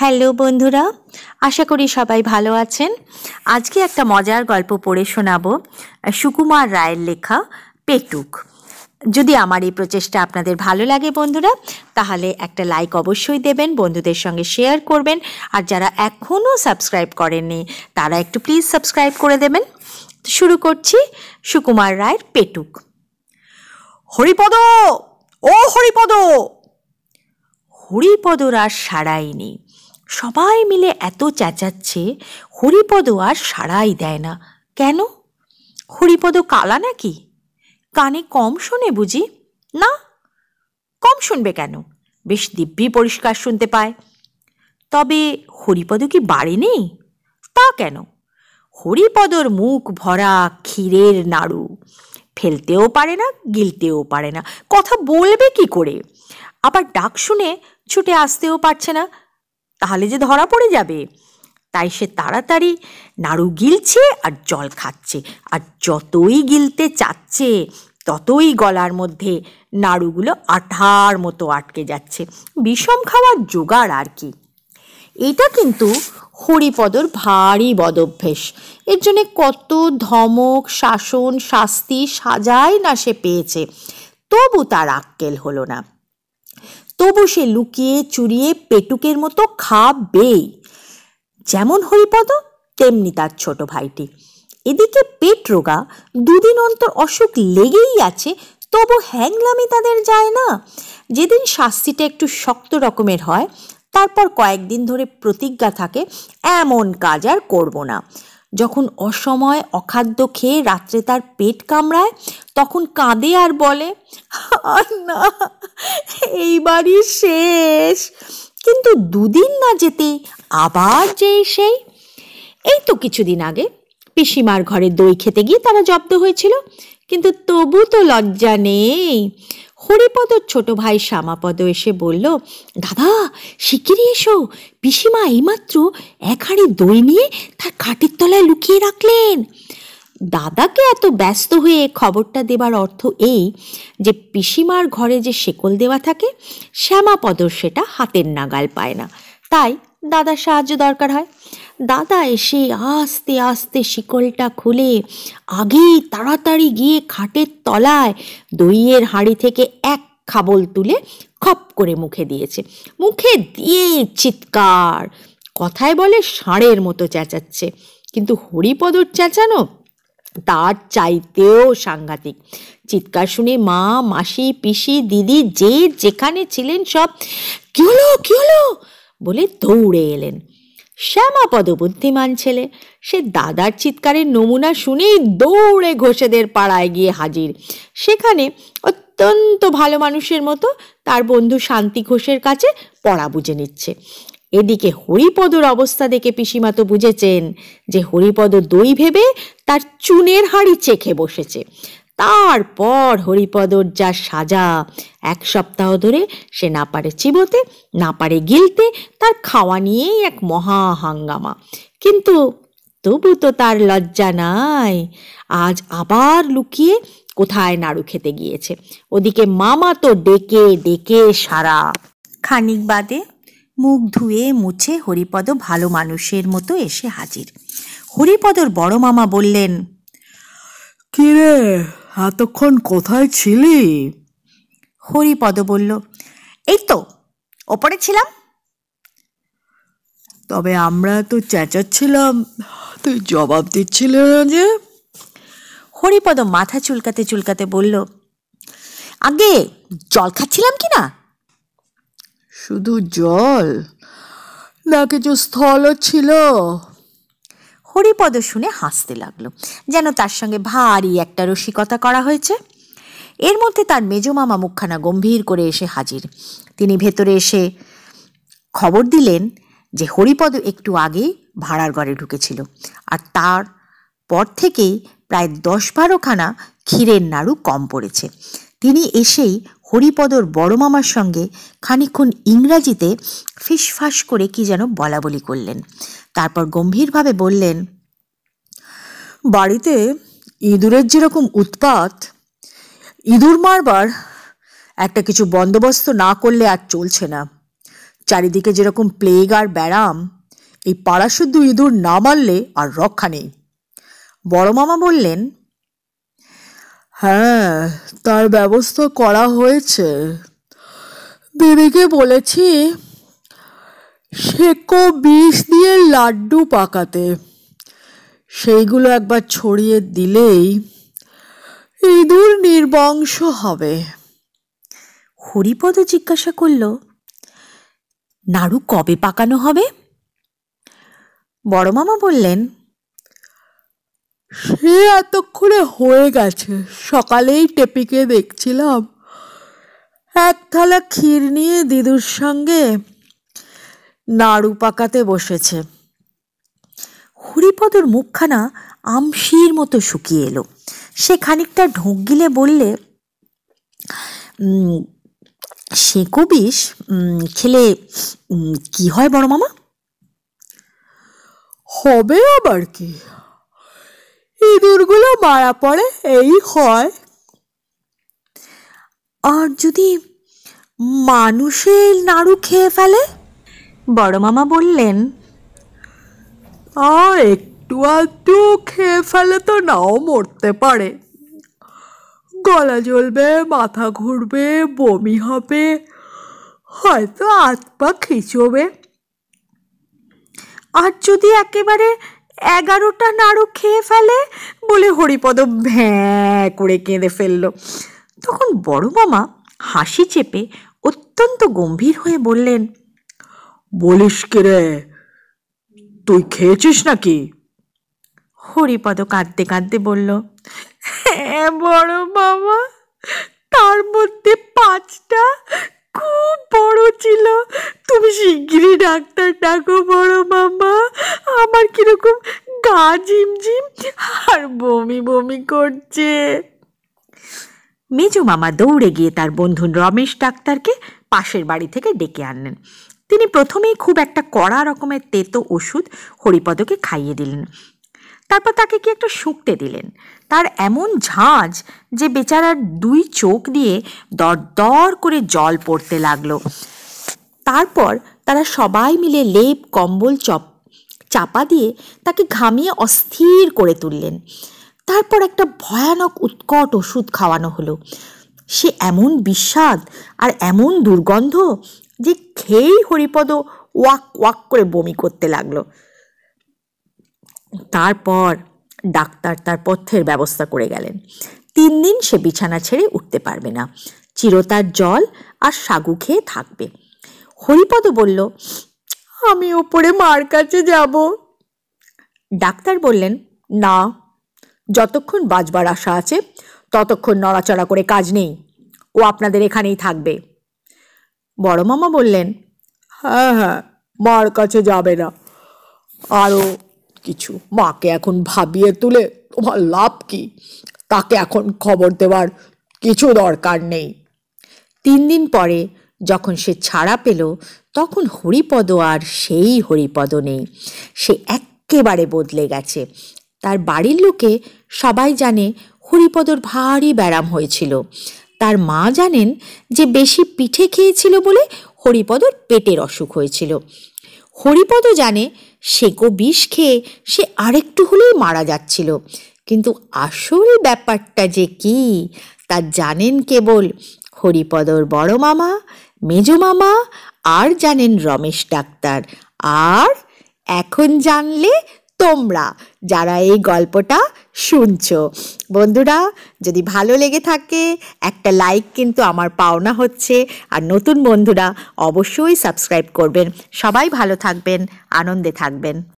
hello বন্ধুরা আশা করি সবাই ভালো আছেন আজকে একটা মজার গল্প পড়ে শোনাবো সুকুমার রায়ের লেখা পেটুক যদি আমার এই প্রচেষ্টা আপনাদের ভালো লাগে বন্ধুরা তাহলে একটা লাইক অবশ্যই দেবেন বন্ধুদের সঙ্গে শেয়ার করবেন আর যারা এখনও সাবস্ক্রাইব করেননি তারা একটু প্লিজ সাবস্ক্রাইব করে দেবেন শুরু করছি সুকুমার রায়ের পেটুক হরিপদ ও হরিপদ হরিপদর আর সাড়াই সবাই মিলে এত চেঁচাচ্ছে হরিপদ আর সাড়াই দেয় না কেন হরিপদ কালা নাকি কানে কম শোনে বুঝি না কম শুনবে কেন বেশ দিব্যি পরিষ্কার শুনতে পায় তবে হরিপদ কি বাড়ি নেই তা কেন হরিপদর মুখ ভরা ক্ষীরের নাড়ু ফেলতেও পারে না গিলতেও পারে না কথা বলবে কি করে আবার ডাক শুনে ছুটে আসতেও পারছে না তাহলে যে ধরা পড়ে যাবে তাই সে তাড়াতাড়ি নাড়ু গিলছে আর জল খাচ্ছে আর যতই গিলতে চাচ্ছে ততই গলার মধ্যে নাড়ুগুলো আঠার মতো আটকে যাচ্ছে বিষম খাওয়ার জোগাড় আর কি এটা কিন্তু হরিপদর ভারী বদভ্যেস এর জন্যে কত ধমক শাসন শাস্তি সাজাই না সে পেয়েছে তবু তার আক্কেল হলো না তবু সে লুকিয়ে চুরিয়ে পেটুকের মতো খাবেই যেমন হরিপদ তেমনি তার ছোট ভাইটি এদিকে পেট রোগা দুদিন অন্তর অসুখ লেগেই আছে তবু হ্যাংলামি তাদের যায় না যেদিন শাস্তিটা একটু শক্ত রকমের হয় তারপর কয়েকদিন ধরে প্রতিজ্ঞা থাকে এমন কাজ আর করব না যখন অসময় অখাদ্য খেয়ে রাত্রে তার পেট কামড়ায় তখন কাঁদে আর বলে না এইবারই শেষ কিন্তু দুদিন না যেতেই আবার যেই সেই এই তো কিছুদিন আগে পিসিমার ঘরে দই খেতে গিয়ে তারা জব্দ হয়েছিল কিন্তু তবু তো লজ্জা নেই হরিপদর ছোট ভাই শ্যামাপদ এসে বলল দাদা শিগগিরই এসো পিসিমা এইমাত্র এক হাঁড়ি দই নিয়ে তার খাটের তলায় লুকিয়ে রাখলেন দাদাকে এত ব্যস্ত হয়ে খবরটা দেবার অর্থ এই যে পিসিমার ঘরে যে শেকল দেওয়া থাকে শ্যামাপদর সেটা হাতের নাগাল পায় না তাই দাদার সাহায্য দরকার হয় দাদা এসে আস্তে আস্তে শিকলটা খুলে আগেই তাড়াতাড়ি গিয়ে খাটের তলায় দইয়ের হাঁড়ি থেকে এক খাবল তুলে খপ করে মুখে দিয়েছে মুখে দিয়ে চিৎকার কথায় বলে ষাঁড়ের মতো চেঁচাচ্ছে কিন্তু হরিপদর চেঁচানো তার চাইতেও সাংঘাতিক চিৎকার শুনে মা মাসি পিসি দিদি যে যেখানে ছিলেন সব কি হলো কি হলো বলে দৌড়ে এলেন শ্যামাপদ বুদ্ধিমান ছেলে সে দাদার চিৎকারের নমুনা শুনেই দৌড়ে ঘোষেদের পাড়ায় গিয়ে হাজির সেখানে অত্যন্ত ভালো মানুষের মতো তার বন্ধু শান্তি ঘোষের কাছে পড়া বুঝে নিচ্ছে এদিকে হরিপদর অবস্থা দেখে পিসিমা তো বুঝেছেন যে হরিপদ দই ভেবে তার চুনের হাড়ি চেখে বসেছে তারপর হরিপদর যা সাজা এক সপ্তাহ ধরে সে না পারে চিবোতে না পারে গিলতে তার খাওয়া নিয়েই এক মহা হাঙ্গামা কিন্তু তবু তো তার লজ্জা নাই আজ আবার লুকিয়ে কোথায় নাড়ু খেতে গিয়েছে ওদিকে মামা তো ডেকে ডেকে সারা খানিক বাদে মুখ ধুয়ে মুছে হরিপদ ভালো মানুষের মতো এসে হাজির হরিপদর বড় মামা বললেন কিরে এতক্ষণ কোথায় ছিলি হরিপদ বলল এই তো ওপরে ছিলাম তবে আমরা তো চেঁচাচ্ছিলাম তুই জবাব দিচ্ছিলে না যে হরিপদ মাথা চুলকাতে চুলকাতে বলল আগে জল খাচ্ছিলাম কি না শুধু জল না কিছু স্থলও ছিল হরিপদ শুনে হাসতে লাগলো যেন তার সঙ্গে ভারী একটা রসিকতা করা হয়েছে এর মধ্যে তার মেজমামা মুখখানা গম্ভীর করে এসে হাজির তিনি ভেতরে এসে খবর দিলেন যে হরিপদ একটু আগে ভাড়ার ঘরে ঢুকেছিল আর তার পর থেকেই প্রায় দশ বারোখানা ক্ষীরের নাড়ু কম পড়েছে তিনি এসেই হরিপদর বড় মামার সঙ্গে খানিক্ষণ ইংরাজিতে ফিসফাস করে কি যেন বলা বলি করলেন তারপর গম্ভীরভাবে বললেন বাড়িতে ইঁদুরের যেরকম উৎপাত ইঁদুর মারবার একটা কিছু বন্দোবস্ত না করলে আর চলছে না চারিদিকে যেরকম প্লেগ আর ব্যারাম এই পাড়া শুদ্ধ ইঁদুর না মারলে আর রক্ষা নেই বড় মামা বললেন হ্যাঁ তার ব্যবস্থা করা হয়েছে দিদিকে বলেছি সেকো বিষ দিয়ে লাড্ডু পাকাতে সেইগুলো একবার ছড়িয়ে দিলেই ইঁদুর নির্বংশ হবে হরিপদ জিজ্ঞাসা করল নাড়ু কবে পাকানো হবে মামা বললেন সে এতক্ষণে হয়ে গেছে সকালেই টেপিকে দেখছিলাম এক থালা ক্ষীর নিয়ে দিদুর সঙ্গে নাড়ু পাকাতে বসেছে হরিপদর মুখখানা আমশির মতো শুকিয়ে এলো সে খানিকটা ঢোক গিলে বললে সেঁকো বিষ খেলে কি হয় বড় মামা হবে আবার কি ইঁদুরগুলো মারা পড়ে এই হয় আর যদি মানুষের নাড়ু খেয়ে ফেলে বড় মামা বললেন আর একটু আধটু খেয়ে ফেলে তো নাও মরতে পারে গলা জ্বলবে মাথা ঘুরবে বমি হবে হয়তো হাত পা খিচবে আর যদি একেবারে এগারোটা নাড়ু খেয়ে ফেলে বলে হরিপদ ভ্যাঁ করে কেঁদে ফেলল তখন বড় মামা হাসি চেপে অত্যন্ত গম্ভীর হয়ে বললেন বলিস রে তুই খেয়েছিস নাকি হরিপদ কাঁদতে কাঁদতে বলল হ্যাঁ বড় মামা তার মধ্যে পাঁচটা খুব বড় ছিল তুমি শিগগিরই ডাক্তার ডাকো বড় মামা আমার কিরকম গা ঝিমঝিম আর বমি বমি করছে মেজো মামা দৌড়ে গিয়ে তার বন্ধু রমেশ ডাক্তারকে পাশের বাড়ি থেকে ডেকে আনলেন তিনি প্রথমেই খুব একটা কড়া রকমের তেতো ওষুধ হরিপদকে খাইয়ে দিলেন তারপর তাকে কি একটা শুকতে দিলেন তার এমন ঝাঁজ যে বেচারার দুই চোখ দিয়ে দর দর করে জল পড়তে লাগলো তারপর তারা সবাই মিলে লেপ কম্বল চপ চাপা দিয়ে তাকে ঘামিয়ে অস্থির করে তুললেন তারপর একটা ভয়ানক উৎকট ওষুধ খাওয়ানো হলো সে এমন বিস্বাদ আর এমন দুর্গন্ধ যে খেয়েই হরিপদ ওয়াক ওয়াক করে বমি করতে লাগলো তারপর ডাক্তার তার পথ্যের ব্যবস্থা করে গেলেন তিন দিন সে বিছানা ছেড়ে উঠতে পারবে না চিরতার জল আর সাগু খেয়ে থাকবে হরিপদ বলল আমি ওপরে মার কাছে যাব ডাক্তার বললেন না যতক্ষণ বাজবার আশা আছে ততক্ষণ নড়াচড়া করে কাজ নেই ও আপনাদের এখানেই থাকবে বড় মামা বললেন হ্যাঁ হ্যাঁ মার কাছে যাবে না আরও কিছু মাকে এখন ভাবিয়ে তুলে তোমার লাভ কি তাকে এখন খবর দেওয়ার কিছু দরকার নেই তিন দিন পরে যখন সে ছাড়া পেল তখন হরিপদ আর সেই হরিপদ নেই সে একেবারে বদলে গেছে তার বাড়ির লোকে সবাই জানে হরিপদর ভারী ব্যারাম হয়েছিল তার মা জানেন যে বেশি পিঠে খেয়েছিল বলে হরিপদর পেটের অসুখ হয়েছিল হরিপদ জানে সেকো বিষ খেয়ে সে আরেকটু হলেই মারা যাচ্ছিল কিন্তু আসল ব্যাপারটা যে কি তা জানেন কেবল হরিপদর বড় মামা মামা আর জানেন রমেশ ডাক্তার আর এখন জানলে তোমরা যারা এই গল্পটা শুনছ বন্ধুরা যদি ভালো লেগে থাকে একটা লাইক কিন্তু আমার পাওনা হচ্ছে আর নতুন বন্ধুরা অবশ্যই সাবস্ক্রাইব করবেন সবাই ভালো থাকবেন আনন্দে থাকবেন